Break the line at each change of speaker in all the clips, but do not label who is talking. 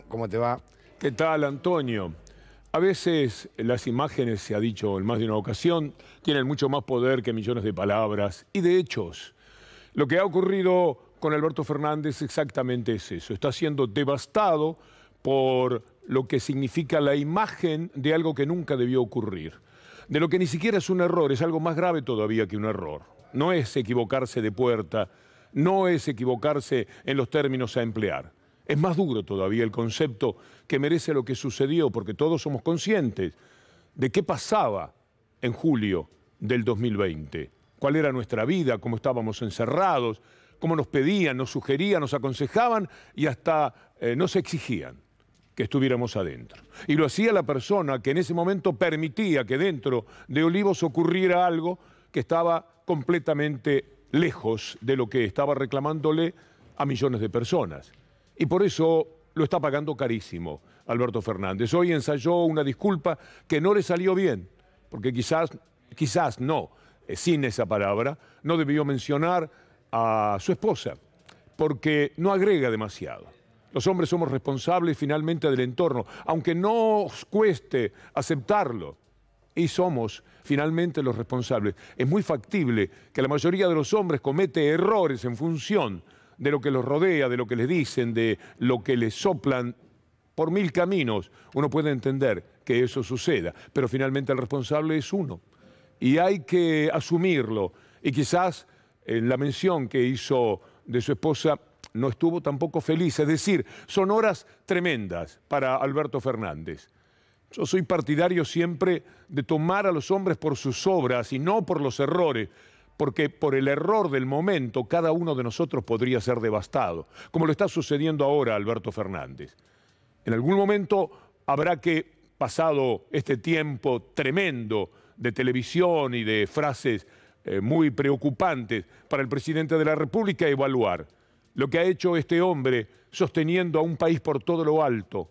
¿cómo te va? ¿Qué tal, Antonio? A veces las imágenes, se ha dicho en más de una ocasión, tienen mucho más poder que millones de palabras y de hechos. Lo que ha ocurrido con Alberto Fernández exactamente es eso. Está siendo devastado por lo que significa la imagen de algo que nunca debió ocurrir. De lo que ni siquiera es un error, es algo más grave todavía que un error. No es equivocarse de puerta, no es equivocarse en los términos a emplear. Es más duro todavía el concepto que merece lo que sucedió, porque todos somos conscientes de qué pasaba en julio del 2020, cuál era nuestra vida, cómo estábamos encerrados, cómo nos pedían, nos sugerían, nos aconsejaban y hasta eh, nos exigían que estuviéramos adentro. Y lo hacía la persona que en ese momento permitía que dentro de Olivos ocurriera algo que estaba completamente lejos de lo que estaba reclamándole a millones de personas. Y por eso lo está pagando carísimo Alberto Fernández. Hoy ensayó una disculpa que no le salió bien, porque quizás, quizás no, eh, sin esa palabra, no debió mencionar a su esposa, porque no agrega demasiado. Los hombres somos responsables finalmente del entorno, aunque no cueste aceptarlo. Y somos finalmente los responsables. Es muy factible que la mayoría de los hombres comete errores en función de lo que los rodea, de lo que les dicen, de lo que les soplan, por mil caminos uno puede entender que eso suceda, pero finalmente el responsable es uno y hay que asumirlo. Y quizás la mención que hizo de su esposa no estuvo tampoco feliz, es decir, son horas tremendas para Alberto Fernández. Yo soy partidario siempre de tomar a los hombres por sus obras y no por los errores porque por el error del momento cada uno de nosotros podría ser devastado, como lo está sucediendo ahora Alberto Fernández. En algún momento habrá que, pasado este tiempo tremendo de televisión y de frases eh, muy preocupantes para el presidente de la República, evaluar lo que ha hecho este hombre sosteniendo a un país por todo lo alto,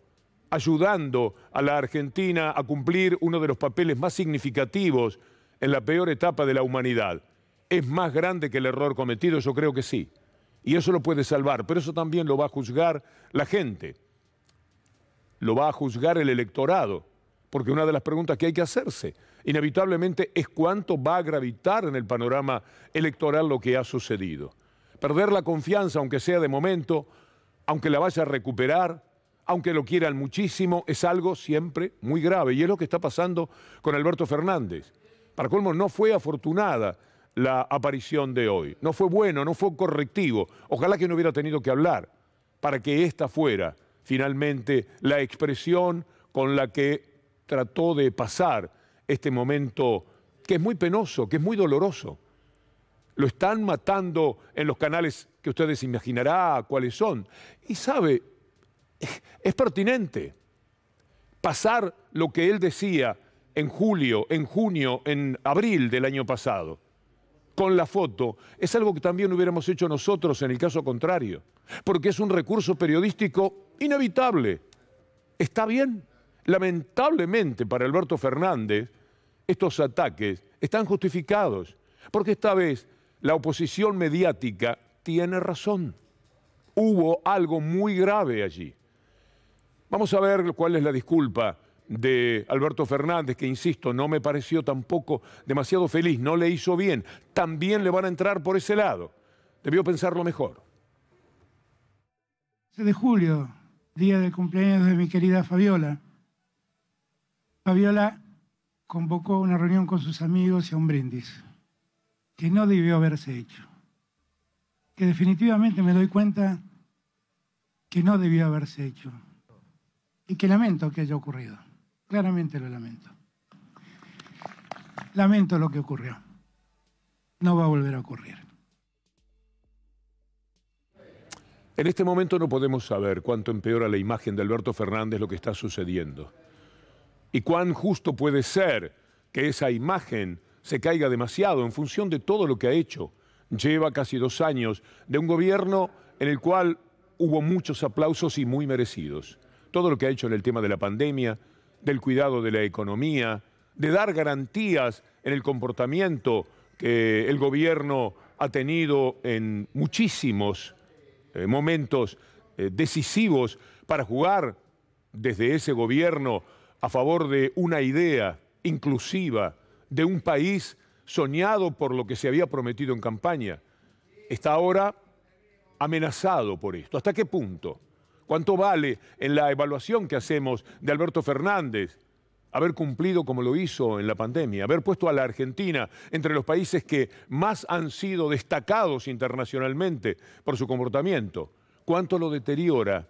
ayudando a la Argentina a cumplir uno de los papeles más significativos en la peor etapa de la humanidad es más grande que el error cometido, yo creo que sí. Y eso lo puede salvar, pero eso también lo va a juzgar la gente, lo va a juzgar el electorado, porque una de las preguntas que hay que hacerse, inevitablemente, es cuánto va a gravitar en el panorama electoral lo que ha sucedido. Perder la confianza, aunque sea de momento, aunque la vaya a recuperar, aunque lo quieran muchísimo, es algo siempre muy grave. Y es lo que está pasando con Alberto Fernández. Para colmo, no fue afortunada la aparición de hoy. No fue bueno, no fue correctivo. Ojalá que no hubiera tenido que hablar para que esta fuera finalmente la expresión con la que trató de pasar este momento que es muy penoso, que es muy doloroso. Lo están matando en los canales que ustedes imaginará cuáles son. Y sabe, es pertinente pasar lo que él decía en julio, en junio, en abril del año pasado con la foto es algo que también hubiéramos hecho nosotros en el caso contrario, porque es un recurso periodístico inevitable. Está bien. Lamentablemente para Alberto Fernández, estos ataques están justificados, porque esta vez la oposición mediática tiene razón. Hubo algo muy grave allí. Vamos a ver cuál es la disculpa de Alberto Fernández, que insisto, no me pareció tampoco demasiado feliz, no le hizo bien, también le van a entrar por ese lado. Debió pensarlo mejor. De julio, día del cumpleaños de mi querida Fabiola. Fabiola convocó una reunión con sus amigos y a un brindis, que no debió haberse hecho, que definitivamente me doy cuenta que no debió haberse hecho y que lamento que haya ocurrido. Claramente lo lamento. Lamento lo que ocurrió. No va a volver a ocurrir. En este momento no podemos saber cuánto empeora la imagen de Alberto Fernández lo que está sucediendo y cuán justo puede ser que esa imagen se caiga demasiado en función de todo lo que ha hecho. Lleva casi dos años de un gobierno en el cual hubo muchos aplausos y muy merecidos. Todo lo que ha hecho en el tema de la pandemia, del cuidado de la economía, de dar garantías en el comportamiento que el gobierno ha tenido en muchísimos eh, momentos eh, decisivos para jugar desde ese gobierno a favor de una idea inclusiva, de un país soñado por lo que se había prometido en campaña, está ahora amenazado por esto. ¿Hasta qué punto? ¿Cuánto vale en la evaluación que hacemos de Alberto Fernández? haber cumplido como lo hizo en la pandemia, haber puesto a la Argentina entre los países que más han sido destacados internacionalmente por su comportamiento. ¿Cuánto lo deteriora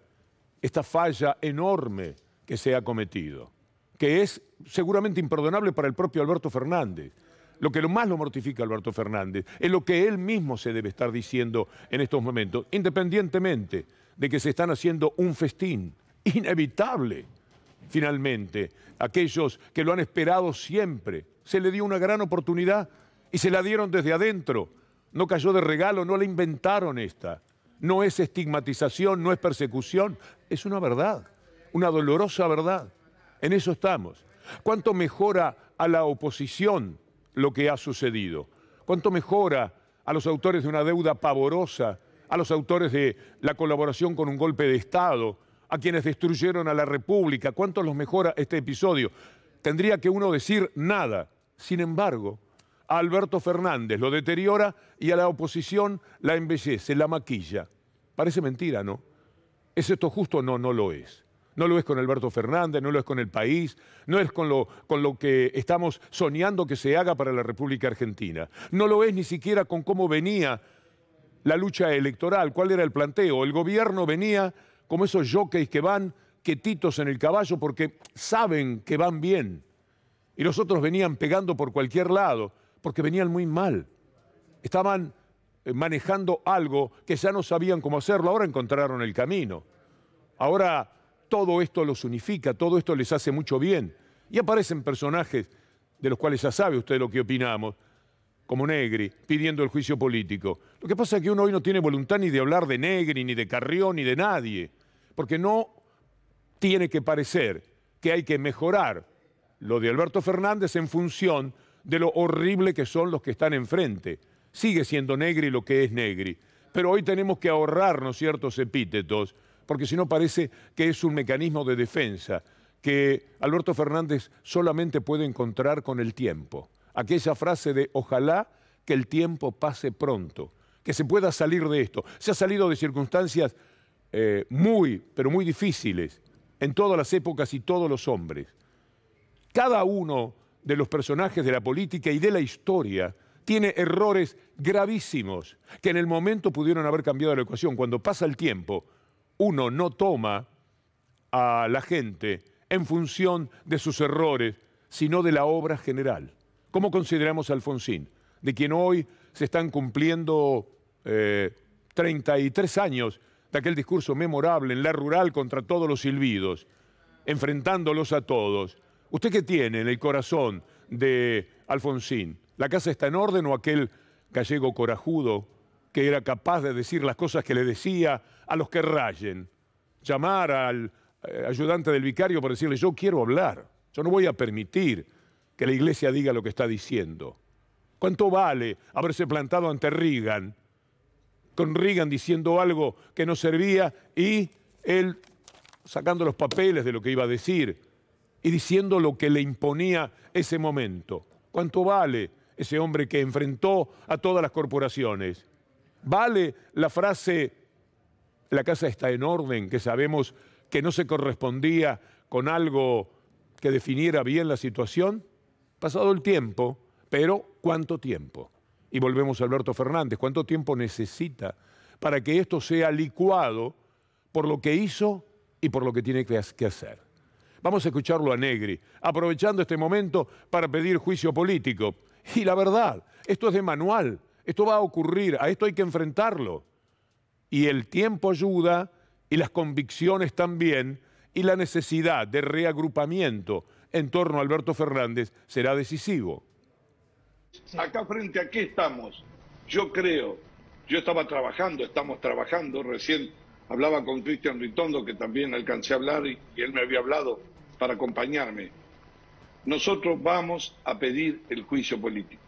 esta falla enorme que se ha cometido? Que es seguramente imperdonable para el propio Alberto Fernández. Lo que más lo mortifica a Alberto Fernández es lo que él mismo se debe estar diciendo en estos momentos, independientemente de que se están haciendo un festín inevitable. Finalmente, aquellos que lo han esperado siempre, se le dio una gran oportunidad y se la dieron desde adentro. No cayó de regalo, no la inventaron esta. No es estigmatización, no es persecución, es una verdad, una dolorosa verdad. En eso estamos. ¿Cuánto mejora a la oposición lo que ha sucedido? ¿Cuánto mejora a los autores de una deuda pavorosa a los autores de la colaboración con un golpe de Estado, a quienes destruyeron a la República. ¿Cuánto los mejora este episodio? Tendría que uno decir nada. Sin embargo, a Alberto Fernández lo deteriora y a la oposición la embellece, la maquilla. Parece mentira, ¿no? ¿Es esto justo? No, no lo es. No lo es con Alberto Fernández, no lo es con el país, no es con lo, con lo, que estamos soñando que se haga para la República Argentina. No lo es ni siquiera con cómo venía la lucha electoral. ¿Cuál era el planteo? El gobierno venía como esos jockeys que van quietitos en el caballo porque saben que van bien. Y los otros venían pegando por cualquier lado porque venían muy mal. Estaban eh, manejando algo que ya no sabían cómo hacerlo, ahora encontraron el camino. Ahora todo esto los unifica, todo esto les hace mucho bien. Y aparecen personajes de los cuales ya sabe usted lo que opinamos, como Negri, pidiendo el juicio político. Lo que pasa es que uno hoy no tiene voluntad ni de hablar de Negri, ni de Carrión, ni de nadie, porque no tiene que parecer que hay que mejorar lo de Alberto Fernández en función de lo horrible que son los que están enfrente. Sigue siendo Negri lo que es Negri, pero hoy tenemos que ahorrarnos ciertos epítetos, porque si no parece que es un mecanismo de defensa que Alberto Fernández solamente puede encontrar con el tiempo aquella frase de ojalá que el tiempo pase pronto, que se pueda salir de esto. Se ha salido de circunstancias eh, muy, pero muy difíciles, en todas las épocas y todos los hombres. Cada uno de los personajes de la política y de la historia tiene errores gravísimos que en el momento pudieron haber cambiado la ecuación. Cuando pasa el tiempo, uno no toma a la gente en función de sus errores, sino de la obra general. ¿Cómo consideramos a Alfonsín? De quien hoy se están cumpliendo 33 eh, años de aquel discurso memorable en la rural contra todos los silbidos, enfrentándolos a todos. ¿Usted qué tiene en el corazón de Alfonsín? ¿La casa está en orden o aquel gallego corajudo que era capaz de decir las cosas que le decía a los que rayen? Llamar al eh, ayudante del vicario para decirle, yo quiero hablar, yo no voy a permitir que la iglesia diga lo que está diciendo. ¿Cuánto vale haberse plantado ante Reagan? Con Reagan diciendo algo que no servía y él sacando los papeles de lo que iba a decir y diciendo lo que le imponía ese momento. ¿Cuánto vale ese hombre que enfrentó a todas las corporaciones? ¿Vale la frase, la casa está en orden, que sabemos que no se correspondía con algo que definiera bien la situación? Pasado el tiempo, pero ¿cuánto tiempo? Y volvemos a Alberto Fernández, ¿cuánto tiempo necesita para que esto sea licuado por lo que hizo y por lo que tiene que hacer? Vamos a escucharlo a Negri, aprovechando este momento para pedir juicio político. Y la verdad, esto es de manual, esto va a ocurrir, a esto hay que enfrentarlo. Y el tiempo ayuda y las convicciones también y la necesidad de reagrupamiento en torno a Alberto Fernández será decisivo. Acá frente a qué estamos. Yo creo, yo estaba trabajando, estamos trabajando, recién hablaba con Cristian Ritondo, que también alcancé a hablar y, él me había hablado para acompañarme. Nosotros vamos a pedir el juicio político.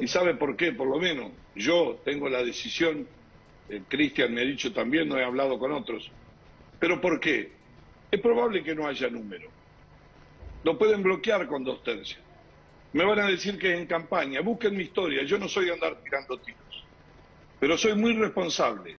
¿Y sabe por qué? Por lo menos yo tengo la decisión, eh, Cristian me ha dicho también, no he hablado con otros. ¿Pero por qué? Es probable que no haya número. Lo pueden bloquear con dos tercios. Me van a decir que es en campaña. Busquen mi historia. Yo no soy de andar tirando tiros. Pero soy muy responsable.